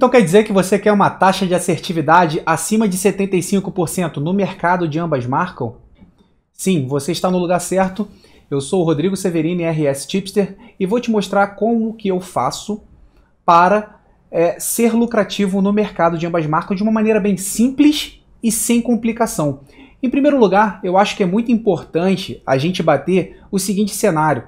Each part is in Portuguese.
Então quer dizer que você quer uma taxa de assertividade acima de 75% no mercado de ambas marcas? Sim, você está no lugar certo. Eu sou o Rodrigo Severini, RS Tipster, e vou te mostrar como que eu faço para é, ser lucrativo no mercado de ambas marcas de uma maneira bem simples e sem complicação. Em primeiro lugar, eu acho que é muito importante a gente bater o seguinte cenário: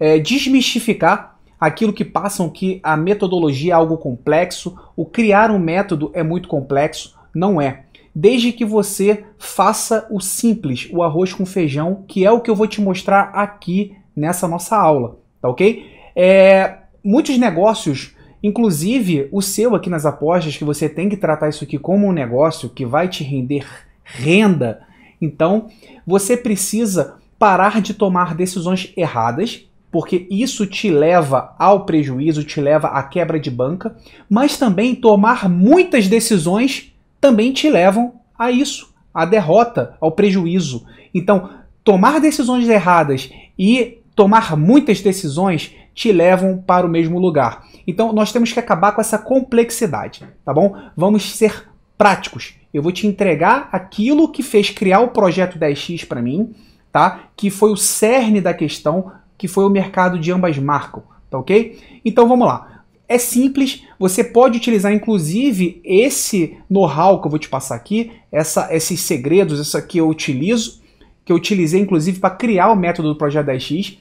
é, desmistificar aquilo que passam que a metodologia é algo complexo, o criar um método é muito complexo, não é. Desde que você faça o simples, o arroz com feijão, que é o que eu vou te mostrar aqui nessa nossa aula, tá ok? É, muitos negócios, inclusive o seu aqui nas apostas, que você tem que tratar isso aqui como um negócio que vai te render renda, então você precisa parar de tomar decisões erradas porque isso te leva ao prejuízo, te leva à quebra de banca, mas também tomar muitas decisões também te levam a isso, à derrota, ao prejuízo. Então, tomar decisões erradas e tomar muitas decisões te levam para o mesmo lugar. Então, nós temos que acabar com essa complexidade, tá bom? Vamos ser práticos. Eu vou te entregar aquilo que fez criar o projeto 10x para mim, tá? Que foi o cerne da questão que foi o mercado de ambas marcas, tá ok? Então vamos lá. É simples, você pode utilizar inclusive esse know-how que eu vou te passar aqui, essa, esses segredos, essa que eu utilizo, que eu utilizei inclusive para criar o método do Projeto 10X,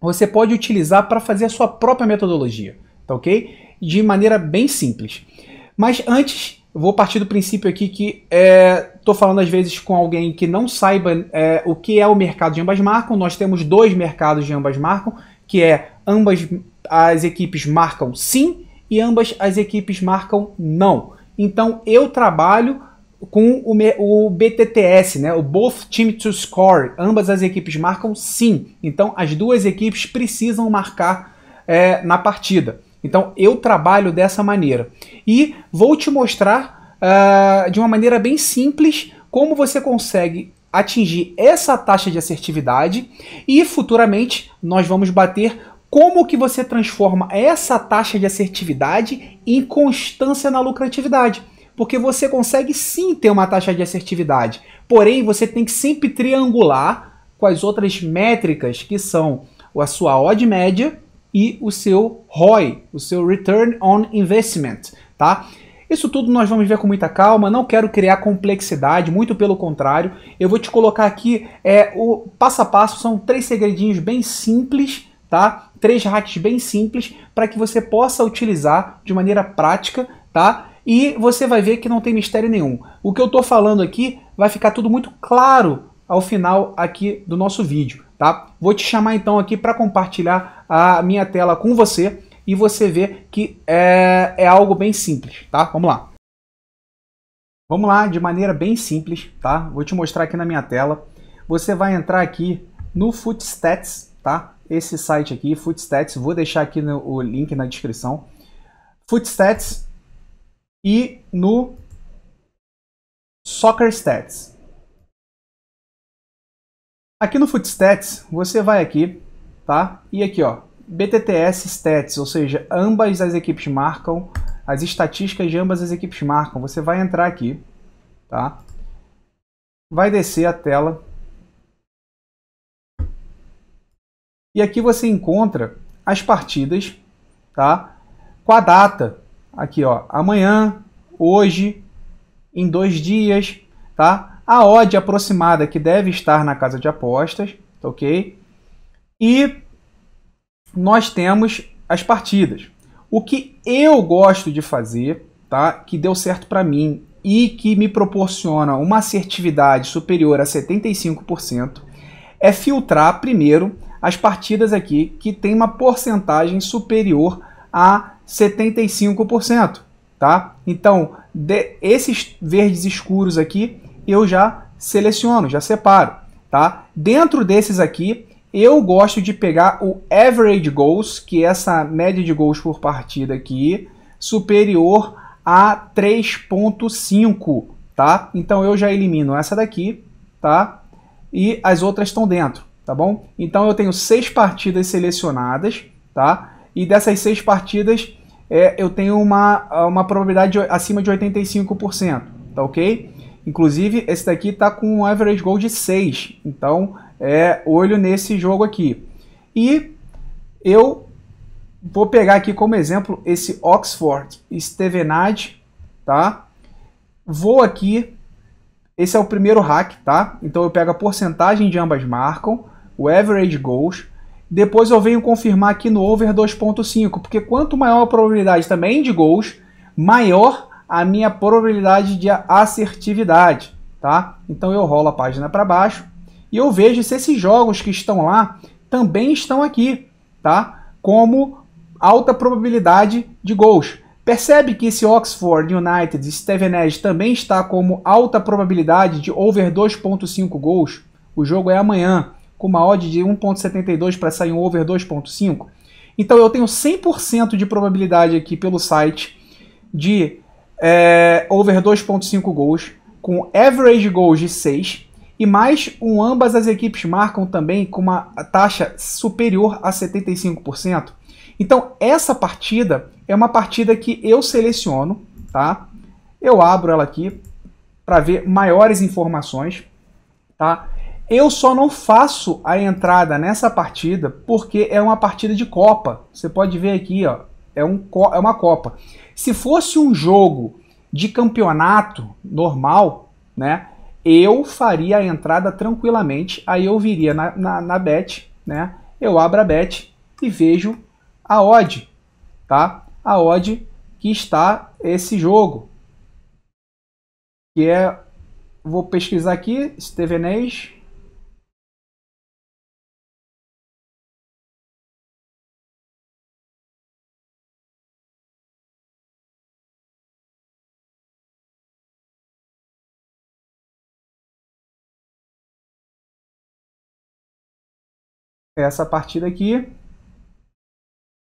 você pode utilizar para fazer a sua própria metodologia, tá ok? De maneira bem simples. Mas antes, vou partir do princípio aqui que é, Estou falando às vezes com alguém que não saiba é, o que é o mercado de ambas marcam. Nós temos dois mercados de ambas marcam, que é ambas as equipes marcam sim e ambas as equipes marcam não. Então eu trabalho com o, o BTTS, né? o Both Team to Score. Ambas as equipes marcam sim. Então as duas equipes precisam marcar é, na partida. Então eu trabalho dessa maneira. E vou te mostrar uh, de uma maneira bem simples como você consegue atingir essa taxa de assertividade e futuramente nós vamos bater como que você transforma essa taxa de assertividade em constância na lucratividade. Porque você consegue sim ter uma taxa de assertividade, porém você tem que sempre triangular com as outras métricas que são a sua odd média e o seu ROI, o seu Return on Investment, tá? Isso tudo nós vamos ver com muita calma, não quero criar complexidade, muito pelo contrário. Eu vou te colocar aqui é, o passo a passo, são três segredinhos bem simples, tá? Três hacks bem simples para que você possa utilizar de maneira prática, tá? E você vai ver que não tem mistério nenhum. O que eu estou falando aqui vai ficar tudo muito claro ao final aqui do nosso vídeo, tá? Vou te chamar então aqui para compartilhar a minha tela com você e você vê que é, é algo bem simples, tá? Vamos lá. Vamos lá, de maneira bem simples, tá? Vou te mostrar aqui na minha tela. Você vai entrar aqui no Footstats, tá? Esse site aqui, Footstats, vou deixar aqui no, o link na descrição. Footstats e no Soccer Stats. Aqui no Footstats, você vai aqui, tá? E aqui, ó, BTTS Stats, ou seja, ambas as equipes marcam, as estatísticas de ambas as equipes marcam. Você vai entrar aqui, tá? Vai descer a tela. E aqui você encontra as partidas, tá? Com a data. Aqui, ó, amanhã, hoje, em dois dias, tá? A odd aproximada que deve estar na casa de apostas, tá ok? E nós temos as partidas. O que eu gosto de fazer, tá? Que deu certo para mim e que me proporciona uma assertividade superior a 75% é filtrar primeiro as partidas aqui que tem uma porcentagem superior a 75%, tá? Então, esses verdes escuros aqui eu já seleciono, já separo, tá? Dentro desses aqui, eu gosto de pegar o average goals, que é essa média de gols por partida aqui, superior a 3.5, tá? Então eu já elimino essa daqui, tá? E as outras estão dentro, tá bom? Então eu tenho seis partidas selecionadas, tá? E dessas seis partidas é, eu tenho uma, uma probabilidade de, acima de 85%, tá ok? Inclusive esse daqui tá com um average goal de 6, então é, olho nesse jogo aqui. E eu vou pegar aqui como exemplo esse Oxford Stevenage, tá? Vou aqui, esse é o primeiro hack, tá? Então eu pego a porcentagem de ambas marcam, o average goals, depois eu venho confirmar aqui no over 2.5, porque quanto maior a probabilidade também de gols, maior a minha probabilidade de assertividade, tá? Então eu rolo a página para baixo, e eu vejo se esses jogos que estão lá também estão aqui, tá? Como alta probabilidade de gols. Percebe que esse Oxford United, Steven Edge, também está como alta probabilidade de over 2.5 gols? O jogo é amanhã, com uma odd de 1.72 para sair um over 2.5. Então eu tenho 100% de probabilidade aqui pelo site de é, over 2.5 gols, com average goals de 6, e mais, um, ambas as equipes marcam também com uma taxa superior a 75%. Então, essa partida é uma partida que eu seleciono, tá? Eu abro ela aqui para ver maiores informações, tá? Eu só não faço a entrada nessa partida porque é uma partida de Copa. Você pode ver aqui, ó, é, um, é uma Copa. Se fosse um jogo de campeonato normal, né? eu faria a entrada tranquilamente. Aí eu viria na, na, na bet, né? Eu abro a bet e vejo a odd, tá? A odd que está esse jogo. Que é, vou pesquisar aqui, Stevenage, essa partida aqui.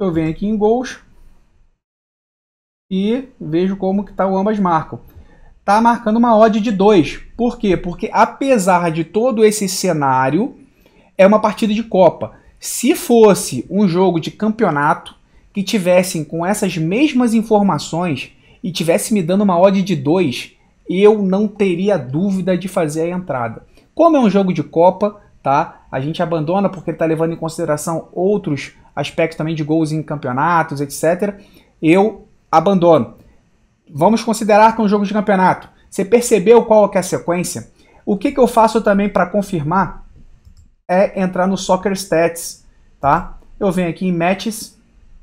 Eu venho aqui em gols e vejo como que tá o ambas marcam. Tá marcando uma odd de 2. Por quê? Porque apesar de todo esse cenário, é uma partida de Copa. Se fosse um jogo de campeonato que tivessem com essas mesmas informações e tivesse me dando uma odd de 2, eu não teria dúvida de fazer a entrada. Como é um jogo de Copa, tá? A gente abandona porque ele está levando em consideração outros aspectos também de gols em campeonatos, etc. Eu abandono. Vamos considerar que é um jogo de campeonato. Você percebeu qual é a sequência? O que, que eu faço também para confirmar é entrar no Soccer Stats, tá? Eu venho aqui em Matches,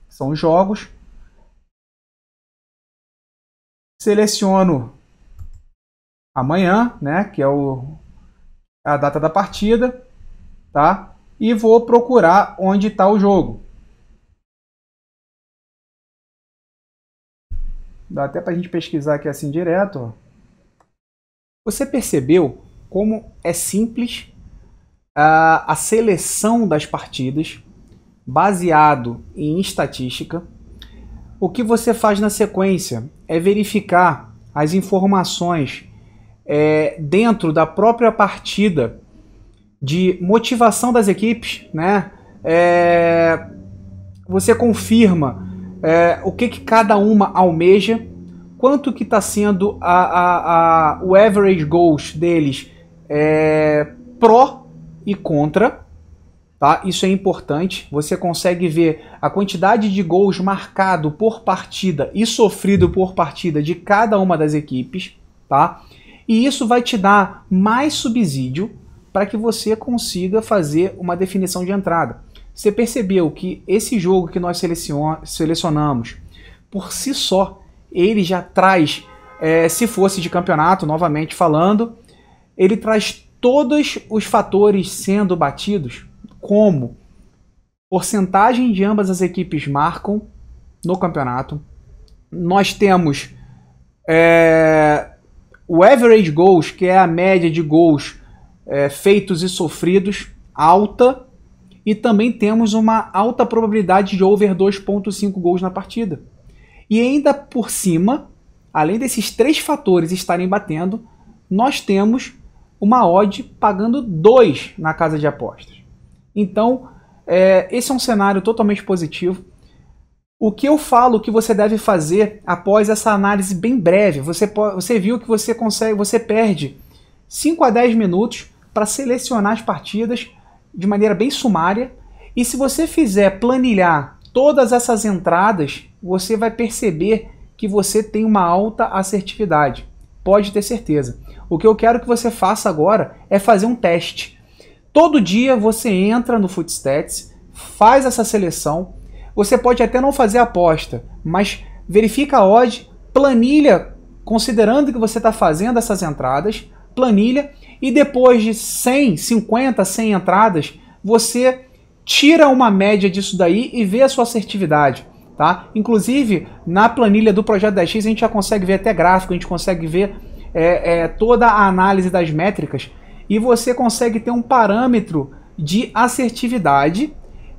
são os jogos. Seleciono amanhã, né, que é o, a data da partida tá? E vou procurar onde está o jogo. Dá até para a gente pesquisar aqui assim direto. Você percebeu como é simples a, ah, a seleção das partidas baseado em estatística? O que você faz na sequência é verificar as informações é, dentro da própria partida de motivação das equipes, né? É, você confirma é, o que, que cada uma almeja, quanto que está sendo a, a, a, o average goals deles é, pró e contra, tá? Isso é importante. Você consegue ver a quantidade de gols marcado por partida e sofrido por partida de cada uma das equipes, tá? E isso vai te dar mais subsídio para que você consiga fazer uma definição de entrada. Você percebeu que esse jogo que nós selecionamos, por si só, ele já traz, é, se fosse de campeonato, novamente falando, ele traz todos os fatores sendo batidos, como porcentagem de ambas as equipes marcam no campeonato. Nós temos é, o average goals, que é a média de gols é, feitos e sofridos alta e também temos uma alta probabilidade de over 2.5 gols na partida. E ainda por cima, além desses três fatores estarem batendo, nós temos uma odd pagando 2 na casa de apostas. Então, é, esse é um cenário totalmente positivo. O que eu falo que você deve fazer após essa análise bem breve? Você, você viu que você consegue, você perde 5 a 10 minutos para selecionar as partidas de maneira bem sumária. E se você fizer planilhar todas essas entradas, você vai perceber que você tem uma alta assertividade. Pode ter certeza. O que eu quero que você faça agora é fazer um teste. Todo dia você entra no Footstats, faz essa seleção. Você pode até não fazer aposta, mas verifica a odd, planilha considerando que você está fazendo essas entradas, planilha e depois de 100, 50, 100 entradas, você tira uma média disso daí e vê a sua assertividade. Tá? Inclusive, na planilha do Projeto 10X, a gente já consegue ver até gráfico, a gente consegue ver é, é, toda a análise das métricas e você consegue ter um parâmetro de assertividade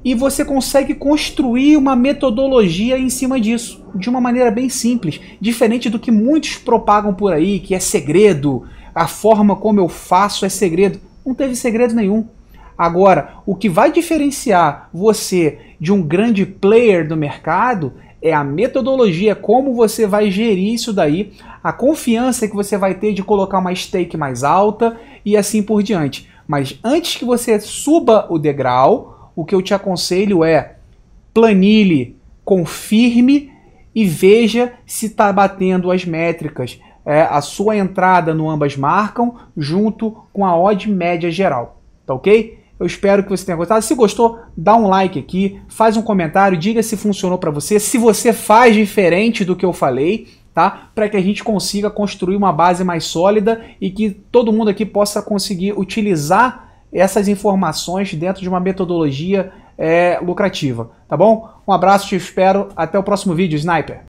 e você consegue construir uma metodologia em cima disso, de uma maneira bem simples, diferente do que muitos propagam por aí, que é segredo, a forma como eu faço é segredo. Não teve segredo nenhum. Agora, o que vai diferenciar você de um grande player do mercado é a metodologia, como você vai gerir isso daí, a confiança que você vai ter de colocar uma stake mais alta e assim por diante. Mas antes que você suba o degrau, o que eu te aconselho é planilhe, confirme e veja se está batendo as métricas, é, a sua entrada no ambas marcam junto com a odd média geral, tá ok? Eu espero que você tenha gostado. Se gostou, dá um like aqui, faz um comentário, diga se funcionou para você, se você faz diferente do que eu falei, tá? Para que a gente consiga construir uma base mais sólida e que todo mundo aqui possa conseguir utilizar essas informações dentro de uma metodologia é, lucrativa, tá bom? Um abraço, te espero, até o próximo vídeo, Sniper!